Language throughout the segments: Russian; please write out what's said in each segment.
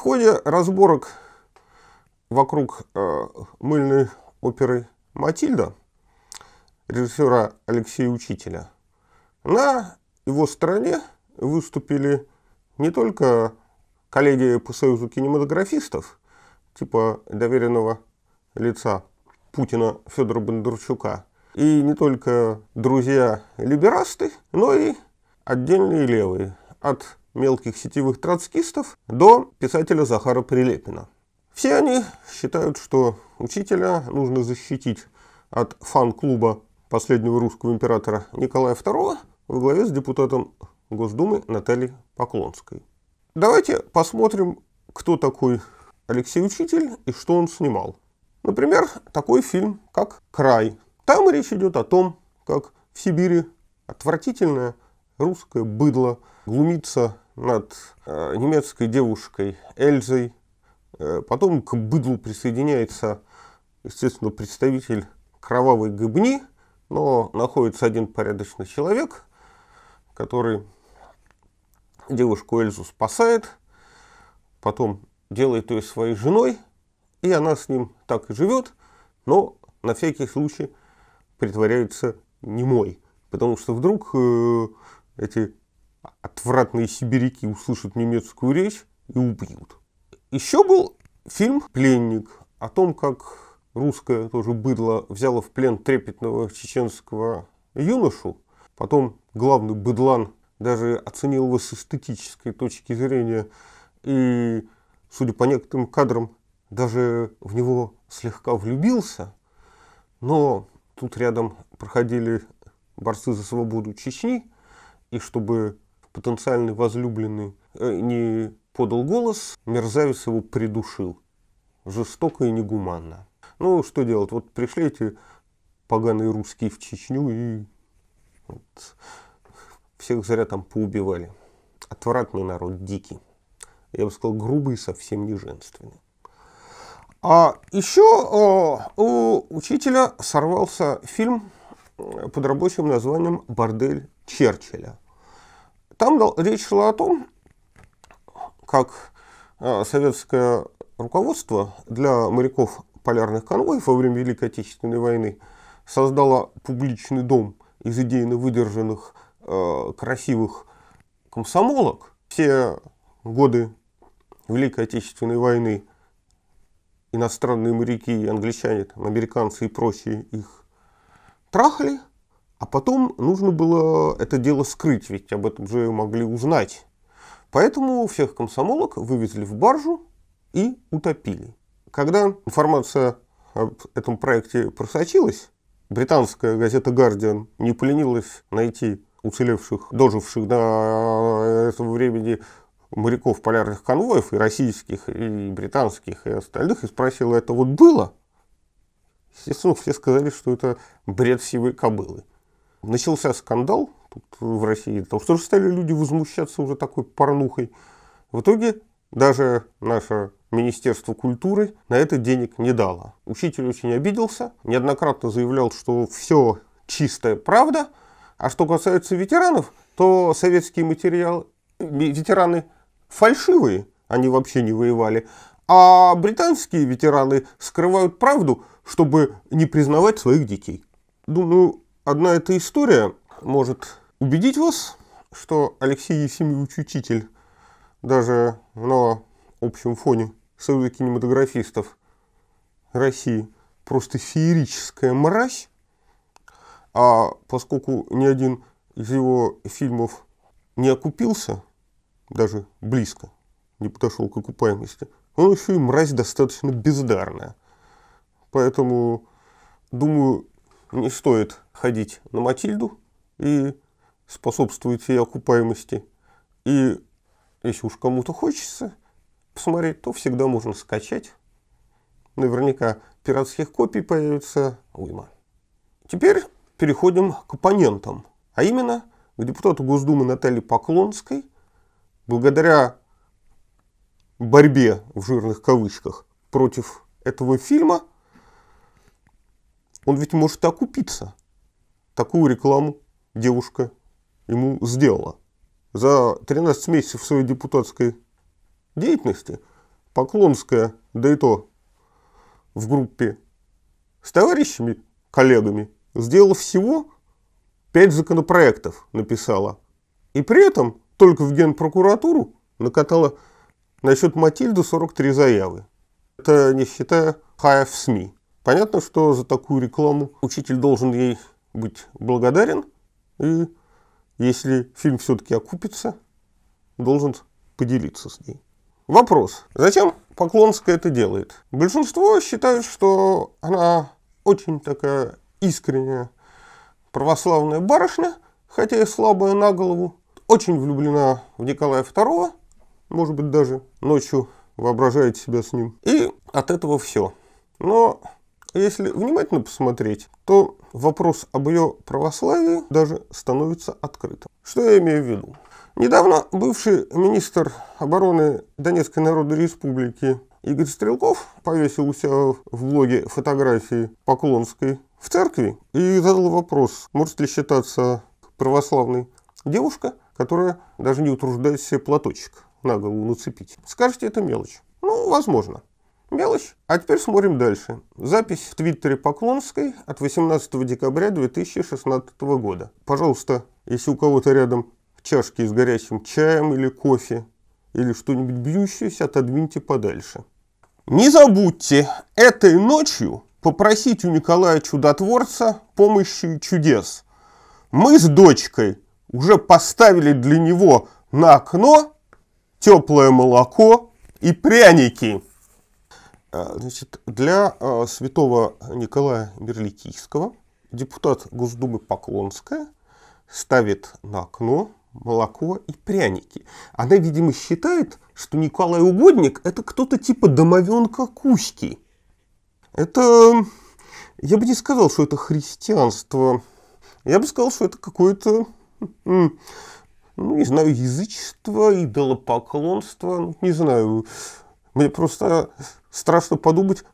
В ходе разборок вокруг э, мыльной оперы «Матильда» режиссера Алексея Учителя, на его стороне выступили не только коллеги по Союзу кинематографистов, типа доверенного лица Путина Федора Бондарчука, и не только друзья либерасты, но и отдельные левые, от мелких сетевых троцкистов до писателя Захара Прилепина. Все они считают, что учителя нужно защитить от фан-клуба последнего русского императора Николая II во главе с депутатом Госдумы Натальей Поклонской. Давайте посмотрим, кто такой Алексей Учитель и что он снимал. Например, такой фильм, как «Край». Там речь идет о том, как в Сибири отвратительное русское быдло глумится над э, немецкой девушкой Эльзой. Э, потом к быдлу присоединяется, естественно, представитель кровавой гыбни, но находится один порядочный человек, который девушку Эльзу спасает, потом делает ее своей женой, и она с ним так и живет, но на всякий случай притворяется немой, потому что вдруг э, эти отвратные сибиряки услышат немецкую речь и убьют. Еще был фильм «Пленник» о том, как русское тоже быдло взяло в плен трепетного чеченского юношу. Потом главный быдлан даже оценил его с эстетической точки зрения и, судя по некоторым кадрам, даже в него слегка влюбился. Но тут рядом проходили борцы за свободу Чечни, и чтобы потенциальный возлюбленный э, не подал голос, мерзавец его придушил. Жестоко и негуманно. Ну, что делать? Вот пришли эти поганые русские в Чечню и вот, всех зря там поубивали. Отвратный народ, дикий. Я бы сказал, грубый и совсем не женственный. А еще о, э, у учителя сорвался фильм э, под рабочим названием «Бордель Черчилля». Там речь шла о том, как э, советское руководство для моряков полярных конвоев во время Великой Отечественной войны создало публичный дом из идейно выдержанных э, красивых комсомолок. Все годы Великой Отечественной войны иностранные моряки, англичане, там, американцы и прочие их трахали – а потом нужно было это дело скрыть, ведь об этом же могли узнать. Поэтому всех комсомолок вывезли в баржу и утопили. Когда информация об этом проекте просочилась, британская газета «Гардиан» не поленилась найти уцелевших, доживших до этого времени моряков полярных конвоев, и российских, и британских, и остальных, и спросила, это вот было? Естественно, все сказали, что это бред сивой кобылы начался скандал тут в России, потому что уже стали люди возмущаться уже такой порнухой. В итоге даже наше Министерство культуры на это денег не дало. Учитель очень обиделся, неоднократно заявлял, что все чистая правда. А что касается ветеранов, то советские материалы, ветераны фальшивые, они вообще не воевали. А британские ветераны скрывают правду, чтобы не признавать своих детей. Думаю, Одна эта история может убедить вас, что Алексей Есимович Учитель даже на общем фоне союза кинематографистов России просто феерическая мразь, а поскольку ни один из его фильмов не окупился, даже близко не подошел к окупаемости, он еще и мразь достаточно бездарная. Поэтому, думаю, не стоит ходить на Матильду и способствует ей окупаемости. И если уж кому-то хочется посмотреть, то всегда можно скачать. Наверняка пиратских копий появится уйма. Теперь переходим к оппонентам, а именно к депутату Госдумы Наталье Поклонской, благодаря борьбе в жирных кавычках против этого фильма он ведь может так купиться. Такую рекламу девушка ему сделала. За 13 месяцев своей депутатской деятельности Поклонская, да и то в группе с товарищами, коллегами, сделала всего 5 законопроектов, написала. И при этом только в Генпрокуратуру накатала насчет Матильды 43 заявы. Это не считая хаев СМИ. Понятно, что за такую рекламу учитель должен ей быть благодарен, и если фильм все-таки окупится, должен поделиться с ней. Вопрос. Зачем Поклонская это делает? Большинство считают, что она очень такая искренняя православная барышня, хотя и слабая на голову, очень влюблена в Николая II, может быть, даже ночью воображает себя с ним. И от этого все. Но если внимательно посмотреть, то вопрос об ее православии даже становится открытым. Что я имею в виду? Недавно бывший министр обороны Донецкой Народной Республики Игорь Стрелков повесил у себя в блоге фотографии Поклонской в церкви и задал вопрос, может ли считаться православной девушка, которая даже не утруждает себе платочек на голову нацепить. Скажете, это мелочь. Ну, возможно. Мелочь. А теперь смотрим дальше. Запись в твиттере Поклонской от 18 декабря 2016 года. Пожалуйста, если у кого-то рядом чашки с горячим чаем или кофе, или что-нибудь бьющееся, отодвиньте подальше. Не забудьте этой ночью попросить у Николая Чудотворца помощи и чудес. Мы с дочкой уже поставили для него на окно теплое молоко и пряники. А, значит, для а, святого Николая Мерликийского депутат Госдумы Поклонская ставит на окно молоко и пряники. Она, видимо, считает, что Николай Угодник – это кто-то типа домовенка Кузьки. Это... Я бы не сказал, что это христианство. Я бы сказал, что это какое-то, ну, не знаю, язычество, идолопоклонство. Ну, не знаю. Мне просто Страшно подумать,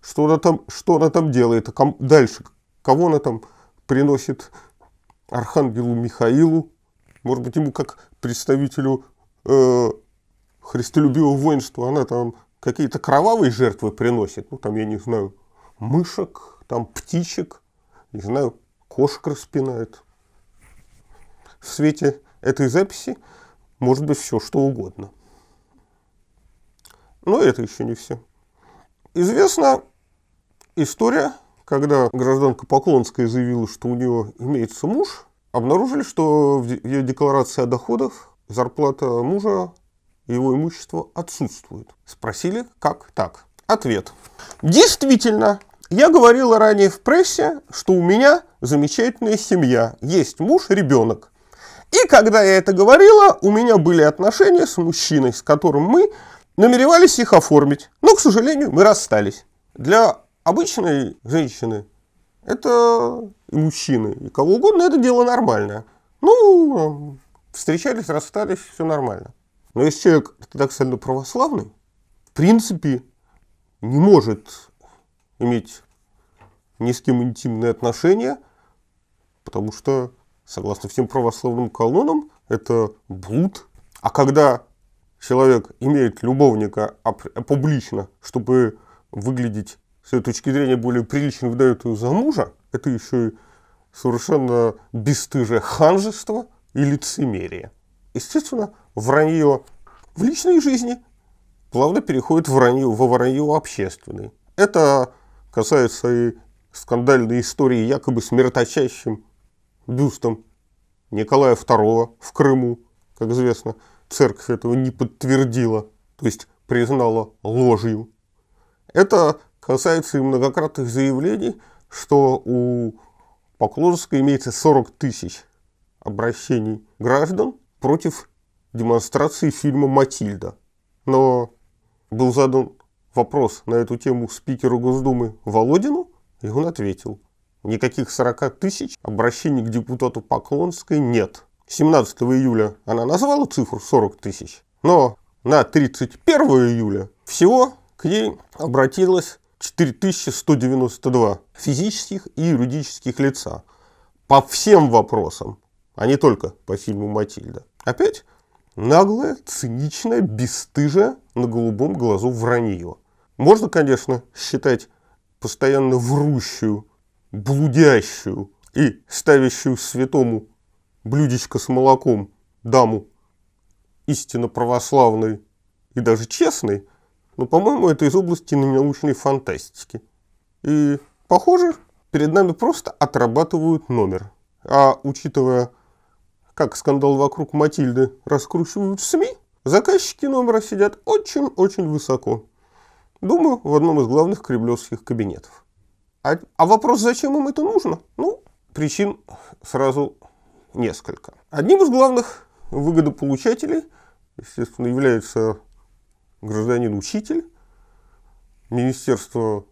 что она там, что она там делает, а ком, дальше, кого она там приносит архангелу Михаилу, может быть, ему как представителю э, христолюбивого воинства она там какие-то кровавые жертвы приносит, ну там, я не знаю, мышек, там птичек, не знаю, кошек распинает. В свете этой записи может быть все что угодно. Но ну, это еще не все. Известна история, когда гражданка Поклонская заявила, что у нее имеется муж, обнаружили, что в ее декларации о доходах зарплата мужа и его имущество отсутствует. Спросили, как так? Ответ. Действительно, я говорила ранее в прессе, что у меня замечательная семья, есть муж, ребенок. И когда я это говорила, у меня были отношения с мужчиной, с которым мы намеревались их оформить, но, к сожалению, мы расстались. Для обычной женщины это и мужчины, и кого угодно, это дело нормальное. Ну, встречались, расстались, все нормально. Но если человек ортодоксально православный, в принципе, не может иметь ни с кем интимные отношения, потому что, согласно всем православным канонам, это блуд. А когда человек имеет любовника публично, чтобы выглядеть с этой точки зрения более прилично, выдает ее за мужа, это еще и совершенно бесстыжее ханжество и лицемерие. Естественно, вранье в личной жизни плавно переходит в вранье, во вранье общественной. Это касается и скандальной истории якобы смерточащим бюстом Николая II в Крыму, как известно, церковь этого не подтвердила, то есть признала ложью. Это касается и многократных заявлений, что у Поклонска имеется 40 тысяч обращений граждан против демонстрации фильма «Матильда». Но был задан вопрос на эту тему спикеру Госдумы Володину, и он ответил, никаких 40 тысяч обращений к депутату Поклонской нет – 17 июля она назвала цифру 40 тысяч, но на 31 июля всего к ней обратилось 4192 физических и юридических лица. По всем вопросам, а не только по фильму «Матильда». Опять наглое, циничное, бесстыжее на голубом глазу вранье. Можно, конечно, считать постоянно врущую, блудящую и ставящую святому блюдечко с молоком даму истинно православной и даже честной, но, по-моему, это из области научной фантастики. И, похоже, перед нами просто отрабатывают номер. А учитывая, как скандал вокруг Матильды раскручивают в СМИ, заказчики номера сидят очень-очень высоко. Думаю, в одном из главных кремлевских кабинетов. А, а вопрос, зачем им это нужно? Ну, причин сразу несколько. Одним из главных выгодополучателей, естественно, является гражданин-учитель, Министерство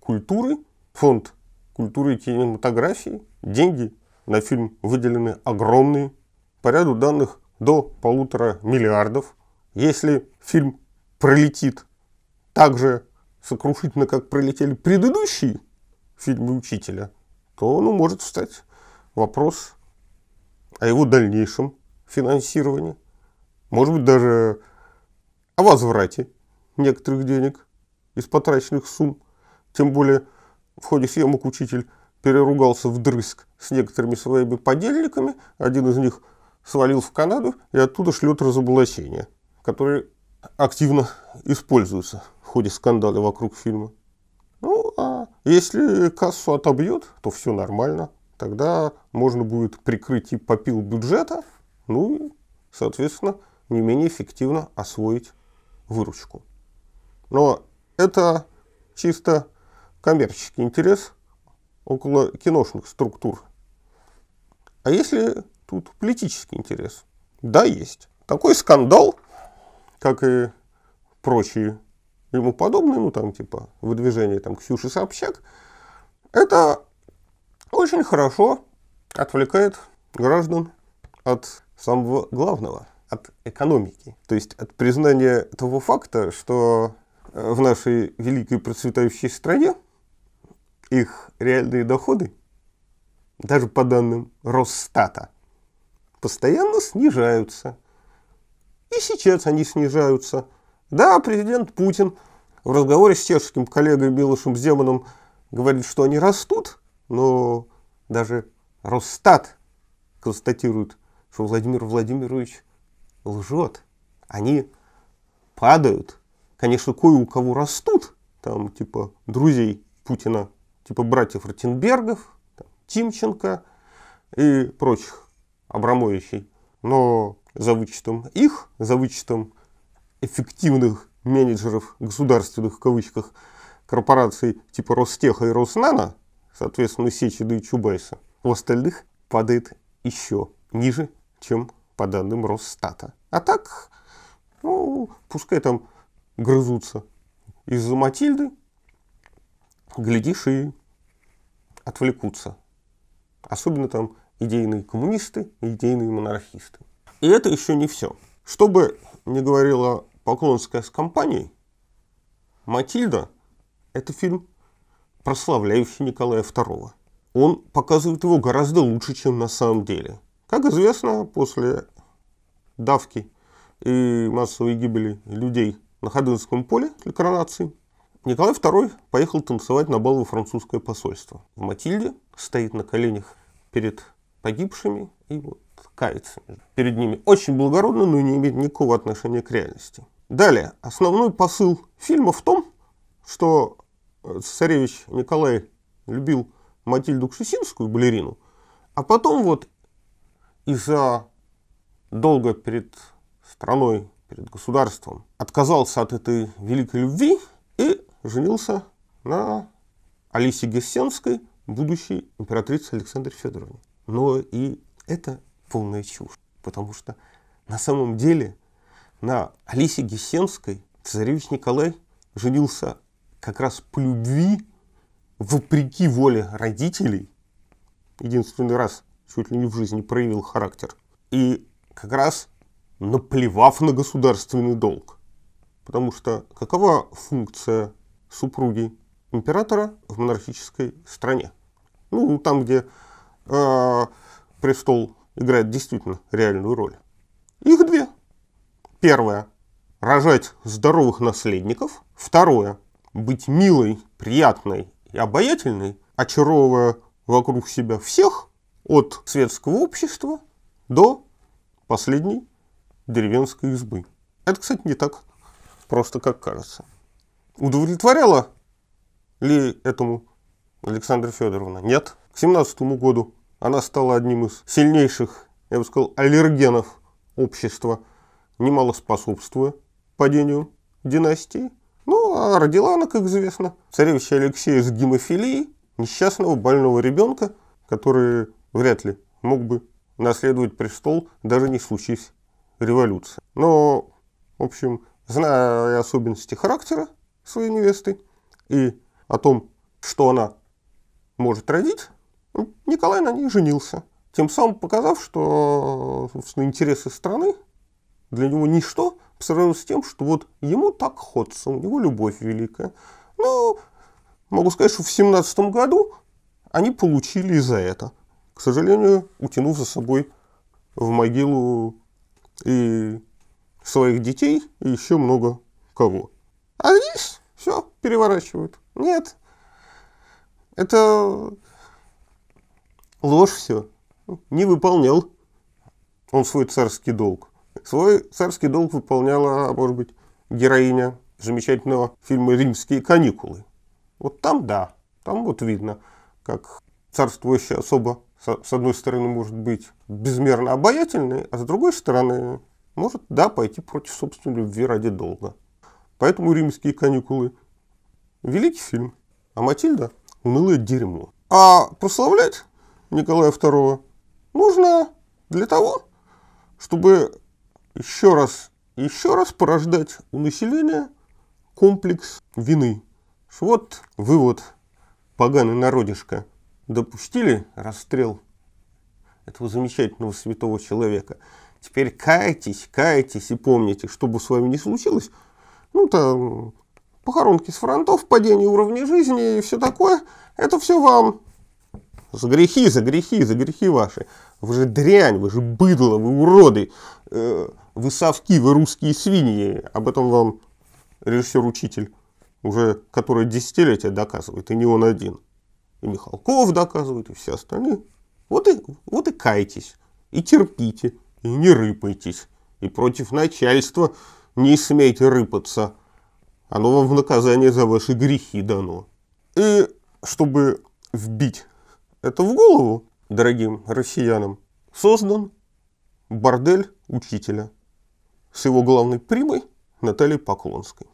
культуры, фонд культуры и кинематографии. Деньги на фильм выделены огромные, по ряду данных до полутора миллиардов. Если фильм пролетит так же сокрушительно, как пролетели предыдущие фильмы учителя, то ну, может встать вопрос о его дальнейшем финансировании, может быть, даже о возврате некоторых денег из потраченных сумм. Тем более в ходе съемок учитель переругался в вдрызг с некоторыми своими подельниками. Один из них свалил в Канаду и оттуда шлет разоблачения, которые активно используются в ходе скандала вокруг фильма. Ну, а если кассу отобьет, то все нормально тогда можно будет прикрыть и попил бюджета, ну и, соответственно, не менее эффективно освоить выручку. Но это чисто коммерческий интерес около киношных структур. А если тут политический интерес? Да, есть. Такой скандал, как и прочие ему подобные, ну там типа выдвижение там Ксюши Собчак, это очень хорошо отвлекает граждан от самого главного, от экономики. То есть от признания того факта, что э, в нашей великой процветающей стране их реальные доходы, даже по данным Росстата, постоянно снижаются. И сейчас они снижаются. Да, президент Путин в разговоре с чешским коллегой Милошем Земаном говорит, что они растут, но даже Росстат констатирует, что Владимир Владимирович лжет. Они падают. Конечно, кое у кого растут, там типа друзей Путина, типа братьев Ротенбергов, там, Тимченко и прочих Абрамовичей. Но за вычетом их, за вычетом эффективных менеджеров государственных в кавычках корпораций типа Ростеха и Роснана – соответственно, Сечеда и Чубайса. У остальных падает еще ниже, чем по данным Росстата. А так, ну, пускай там грызутся из-за Матильды, глядишь и отвлекутся. Особенно там идейные коммунисты, идейные монархисты. И это еще не все. Чтобы не говорила Поклонская с компанией, «Матильда» — это фильм прославляющий Николая II. Он показывает его гораздо лучше, чем на самом деле. Как известно, после давки и массовой гибели людей на Ходынском поле для коронации, Николай II поехал танцевать на бал во французское посольство. В Матильде стоит на коленях перед погибшими и вот кается перед ними. Очень благородно, но не имеет никакого отношения к реальности. Далее, основной посыл фильма в том, что Царевич Николай любил Матильду Кшесинскую, балерину, а потом вот из-за долга перед страной, перед государством отказался от этой великой любви и женился на Алисе Гессенской, будущей императрице Александре Федоровне. Но и это полная чушь, потому что на самом деле на Алисе Гессенской царевич Николай женился как раз по любви, вопреки воле родителей, единственный раз чуть ли не в жизни проявил характер. И как раз наплевав на государственный долг. Потому что какова функция супруги императора в монархической стране? Ну, там, где э, престол играет действительно реальную роль. Их две. Первое – рожать здоровых наследников. Второе – быть милой, приятной и обаятельной, очаровывая вокруг себя всех, от светского общества до последней деревенской избы. Это, кстати, не так просто, как кажется. Удовлетворяла ли этому Александра Федоровна? Нет. К 17 году она стала одним из сильнейших, я бы сказал, аллергенов общества, немало способствуя падению династии. А родила она, как известно, царевича Алексея с гемофилией, несчастного больного ребенка, который вряд ли мог бы наследовать престол, даже не случись революция. Но, в общем, зная особенности характера своей невесты и о том, что она может родить, Николай на ней женился. Тем самым показав, что собственно, интересы страны для него ничто, по сравнению с тем, что вот ему так хочется, у него любовь великая. ну могу сказать, что в семнадцатом году они получили за это. К сожалению, утянув за собой в могилу и своих детей, и еще много кого. А здесь все переворачивают. Нет. Это ложь все. Не выполнял он свой царский долг. Свой царский долг выполняла, может быть, героиня замечательного фильма «Римские каникулы». Вот там да, там вот видно, как царствующая особа с одной стороны может быть безмерно обаятельной, а с другой стороны может, да, пойти против собственной любви ради долга. Поэтому «Римские каникулы» – великий фильм, а «Матильда» – унылое дерьмо. А прославлять Николая II нужно для того, чтобы еще раз, еще раз порождать у населения комплекс вины. Вот вывод, поганый народишко. Допустили расстрел этого замечательного святого человека. Теперь кайтесь, кайтесь и помните, что бы с вами ни случилось, ну то похоронки с фронтов, падение уровня жизни и все такое, это все вам. За грехи, за грехи, за грехи ваши. Вы же дрянь, вы же быдло, вы уроды, э, вы совки, вы русские свиньи. Об этом вам режиссер-учитель уже который десятилетия доказывает, и не он один. И Михалков доказывает, и все остальные. Вот и, вот и кайтесь, и терпите, и не рыпайтесь, и против начальства не смейте рыпаться. Оно вам в наказание за ваши грехи дано. И чтобы вбить это в голову дорогим россиянам создан бордель учителя с его главной примой Натальей Поклонской.